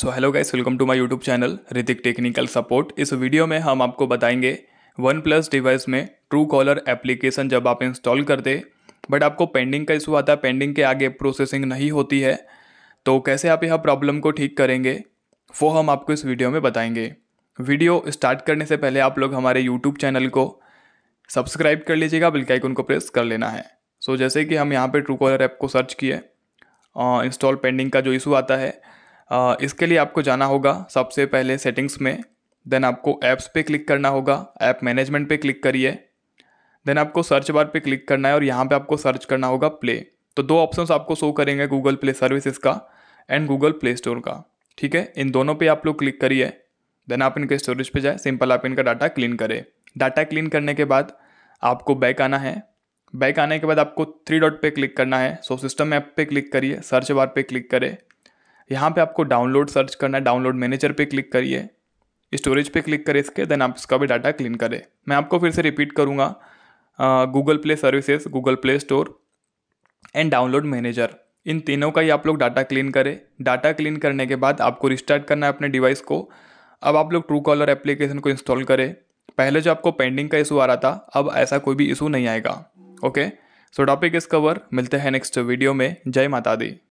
so hello guys welcome to my YouTube channel Hrithik technical support इस वीडियो में हम आपको बताएंगे वन प्लस डिवाइस में ट्रू कॉलर एप्लीकेशन जब आप इंस्टॉल कर दे बट आपको पेंडिंग का इशू आता है पेंडिंग के आगे प्रोसेसिंग नहीं होती है तो कैसे आप यह प्रॉब्लम को ठीक करेंगे वो हम आपको इस वीडियो में बताएंगे वीडियो स्टार्ट करने से पहले आप लोग हमारे यूट्यूब चैनल को सब्सक्राइब कर लीजिएगा बल्कि आइकन को प्रेस कर लेना है सो so, जैसे कि हम यहाँ पे ट्रू कॉलर ऐप को सर्च किए इंस्टॉल पेंडिंग का जो इशू आता है इसके लिए आपको जाना होगा सबसे पहले सेटिंग्स में देन आपको ऐप्स पे क्लिक करना होगा ऐप मैनेजमेंट पे क्लिक करिए देन आपको सर्च बार पे क्लिक करना है और यहाँ पे आपको सर्च करना होगा प्ले तो दो ऑप्शंस आपको शो करेंगे गूगल प्ले सर्विसेज का एंड गूगल प्ले स्टोर का ठीक है इन दोनों पे आप लोग क्लिक करिए देन आप इनके स्टोरेज पे जाए सिंपल आप इनका डाटा क्लीन करें डाटा क्लीन करने के बाद आपको बैक आना है बैक आने के बाद आपको थ्री डॉट पे क्लिक करना है सो सिस्टम ऐप पे क्लिक करिए सर्च बार पे क्लिक करें यहाँ पे आपको डाउनलोड सर्च करना है डाउनलोड मैनेजर पे क्लिक करिए स्टोरेज पे क्लिक करें इसके देन आप इसका भी डाटा क्लीन करें मैं आपको फिर से रिपीट करूँगा Google play services Google play store and download manager इन तीनों का ही आप लोग डाटा क्लीन करें डाटा क्लीन करने के बाद आपको रिस्टार्ट करना है अपने डिवाइस को अब आप लोग ट्रू कॉलर एप्लीकेशन को इंस्टॉल करें पहले जो आपको पेंडिंग का इशू आ रहा था अब ऐसा कोई भी इशू नहीं आएगा ओके सो टॉपिक इस कवर मिलते हैं नेक्स्ट वीडियो में जय माता दी